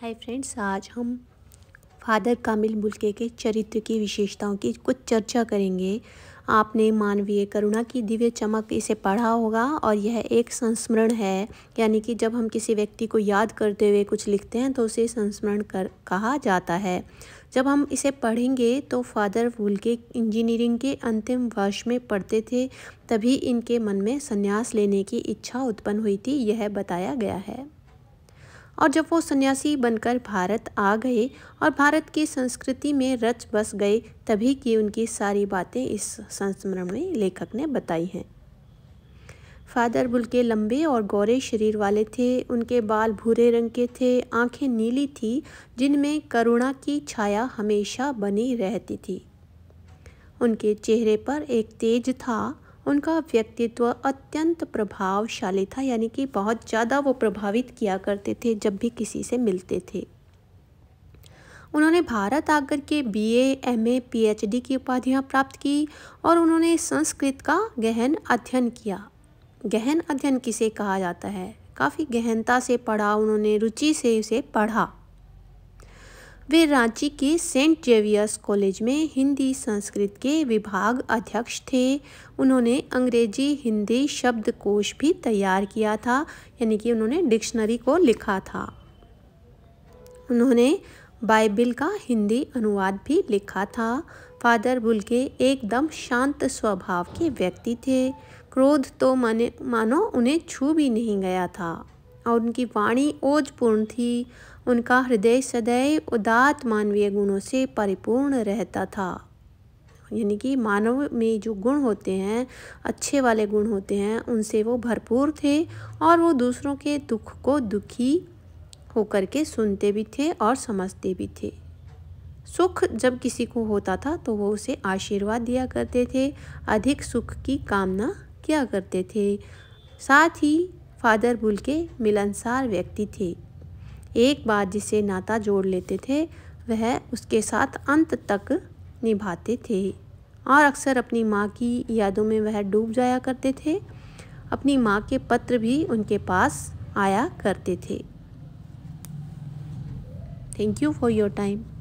hi friends आज हम father कामिल मुल्के के चरित्र की विशेषताओं की कुछ चर्चा करेंगे आपने मानवीय करुणा की दिव्य चमक इसे पढ़ा होगा और यह एक संस्मरण है यानी कि जब हम किसी व्यक्ति को याद करते हुए कुछ लिखते हैं तो उसे संस्मरण कर कहा जाता है जब हम इसे पढ़ेंगे तो फादर वुलके इंजीनियरिंग के अंतिम वर्ष में पढ़ते थे तभी इनके मन में संन्यास लेने की इच्छा उत्पन्न हुई थी यह बताया गया है और जब वो सन्यासी बनकर भारत आ गए और भारत की संस्कृति में रच बस गए तभी की उनकी सारी बातें इस संस्मरण में लेखक ने बताई हैं फादर बुलके लंबे और गौरे शरीर वाले थे उनके बाल भूरे रंग के थे आंखें नीली थी जिनमें करुणा की छाया हमेशा बनी रहती थी उनके चेहरे पर एक तेज था उनका व्यक्तित्व अत्यंत प्रभावशाली था यानी कि बहुत ज़्यादा वो प्रभावित किया करते थे जब भी किसी से मिलते थे उन्होंने भारत आकर के बीए, एमए, पीएचडी की उपाधियां प्राप्त की और उन्होंने संस्कृत का गहन अध्ययन किया गहन अध्ययन किसे कहा जाता है काफ़ी गहनता से पढ़ा उन्होंने रुचि से उसे पढ़ा वे रांची के सेंट जेवियर्स कॉलेज में हिंदी संस्कृत के विभाग अध्यक्ष थे उन्होंने अंग्रेजी हिंदी शब्दकोश भी तैयार किया था यानी कि उन्होंने डिक्शनरी को लिखा था उन्होंने बाइबिल का हिंदी अनुवाद भी लिखा था फादर बुलके एकदम शांत स्वभाव के व्यक्ति थे क्रोध तो माने मानो उन्हें छू भी नहीं गया था और उनकी वाणी ओजपूर्ण थी उनका हृदय सदैव उदात मानवीय गुणों से परिपूर्ण रहता था यानी कि मानव में जो गुण होते हैं अच्छे वाले गुण होते हैं उनसे वो भरपूर थे और वो दूसरों के दुख को दुखी होकर के सुनते भी थे और समझते भी थे सुख जब किसी को होता था तो वो उसे आशीर्वाद दिया करते थे अधिक सुख की कामना किया करते थे साथ ही फादर बुल के मिलनसार व्यक्ति थे एक बार जिसे नाता जोड़ लेते थे वह उसके साथ अंत तक निभाते थे और अक्सर अपनी माँ की यादों में वह डूब जाया करते थे अपनी माँ के पत्र भी उनके पास आया करते थे thank you for your time